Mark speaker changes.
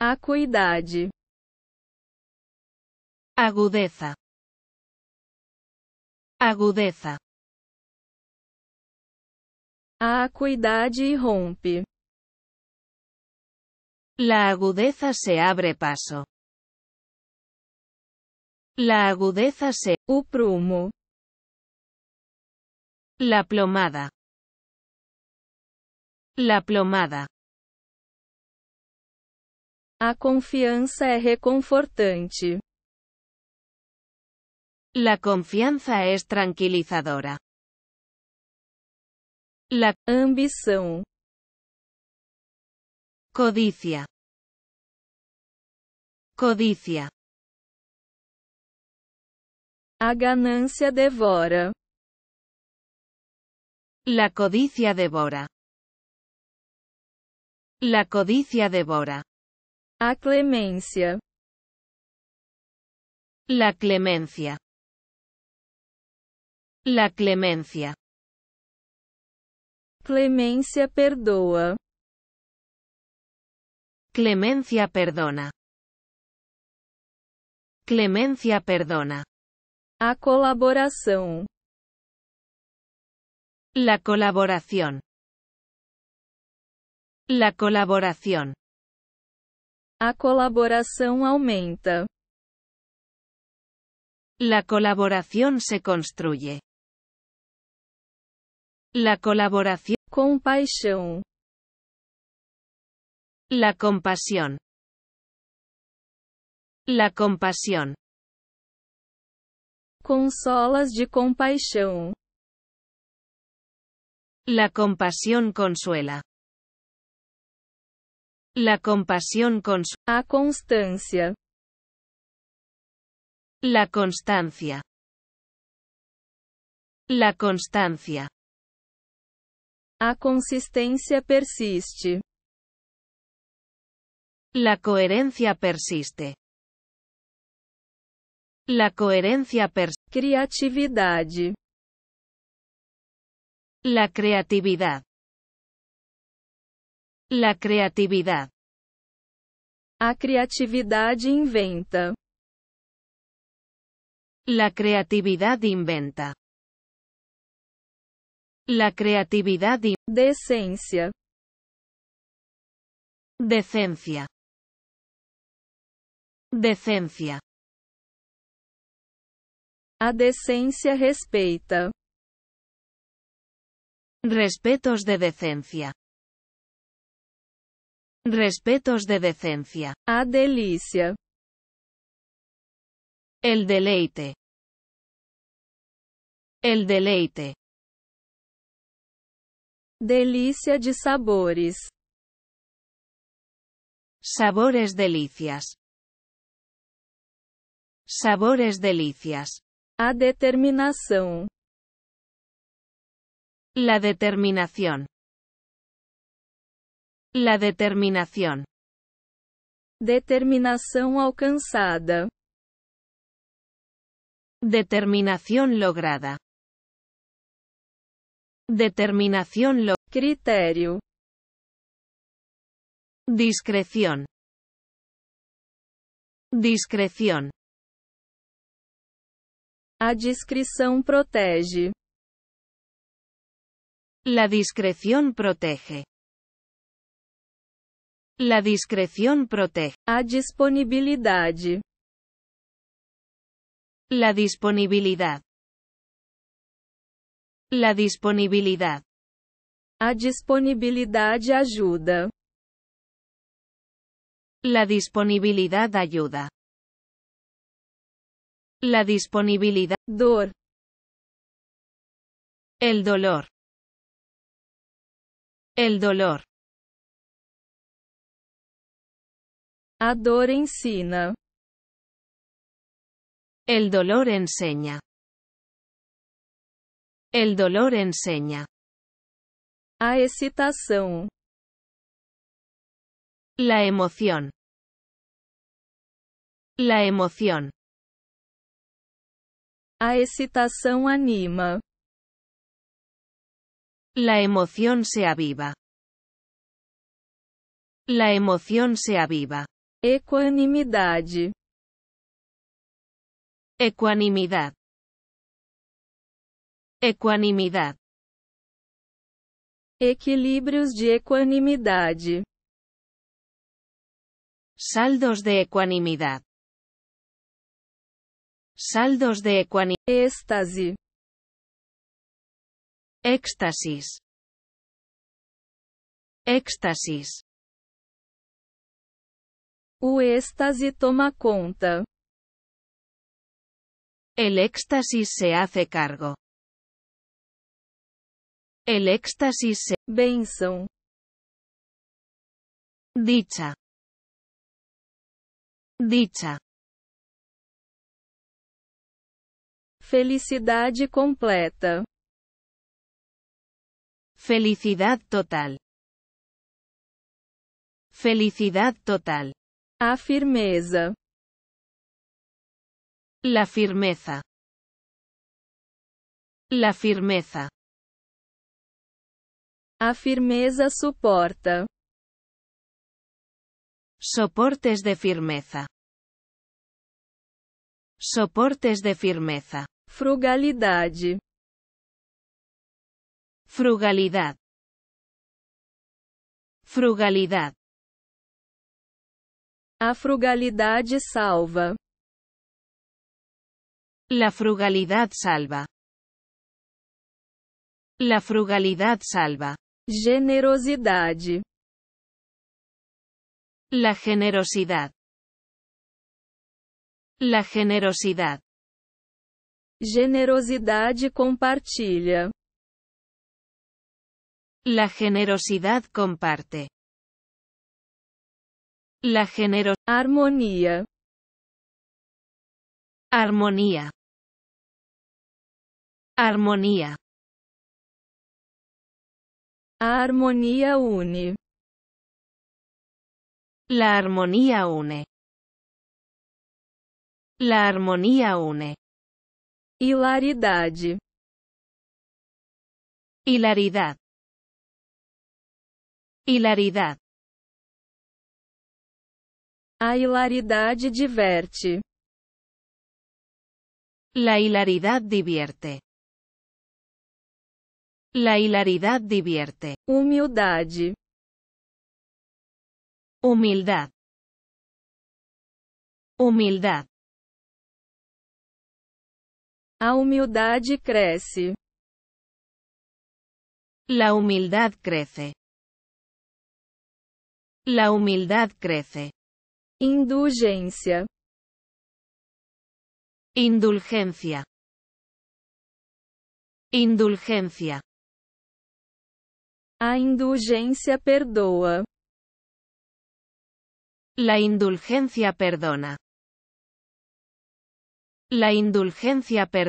Speaker 1: Acuidad. Agudeza. Agudeza. A acuidade rompe. La agudeza se abre paso. La agudeza se... O La plomada. La plomada. A confianza é reconfortante. La confianza es tranquilizadora. La ambición. Codicia. Codicia. A ganancia devora. La codicia devora. La codicia devora. A clemencia. La clemencia. La clemencia. Clemencia perdoa. Clemencia perdona. Clemencia perdona. A colaboración. La colaboración. La colaboración. A colaboración aumenta. La colaboración se construye. La colaboración. Compasión. La compasión. La compasión. Consolas de compasión. La compasión consuela. La compasión con a constancia. La constancia. La constancia. A consistencia persiste. La coherencia persiste. La coherencia persiste. La creatividad. La creatividad. A creatividad inventa. La creatividad inventa. La creatividad inventa. Decencia. Decencia. Decencia. A decencia respeita. Respetos de decencia. Respetos de decencia. A delicia. El deleite. El deleite. Delicia de sabores. Sabores delicias. Sabores delicias. A determinación. La determinación. La determinación. Determinación alcanzada. Determinación lograda. Determinación lo Criterio. Discreción. Discreción. A discreción protege. La discreción protege. La discreción protege. A disponibilidad. La disponibilidad. La disponibilidad. A disponibilidad ayuda. La disponibilidad ayuda. La disponibilidad. Dor. El dolor. El dolor. A ensina. El dolor enseña. El dolor enseña. A excitación. La emoción. La emoción. A excitación anima. La emoción se aviva. La emoción se aviva. Equanimidade. Equanimidade. Equanimidade. Equilíbrios de equanimidade. Saldos de equanimidade. Saldos de equanimidade. Êxtase. Éxtasis. Éxtasis. O êxtase toma conta. El éxtasis se hace cargo. El éxtasis se... Benção. Dicha. Dicha. Felicidade completa. felicidade total. felicidade total. A firmeza. La firmeza. La firmeza. A firmeza suporta. Soportes de firmeza. Soportes de firmeza. Frugalidade. frugalidade, frugalidade A frugalidad salva. La frugalidad salva. La frugalidad salva. Generosidad. La generosidad. La generosidad. Generosidad compartilha. La generosidad comparte. La género. Armonía. Armonía. Armonía. armonía une. La armonía une. La armonía une. Hilaridad. Hilaridad. Hilaridad. A hilaridade diverte. La hilaridad divierte. La hilaridad divierte. Humildade. Humildad. Humildad. A humildade cresce. La humildad crece. La humildad crece. Indulgencia. Indulgencia. Indulgencia. A indulgencia perdoa. La indulgencia perdona. La indulgencia perdona.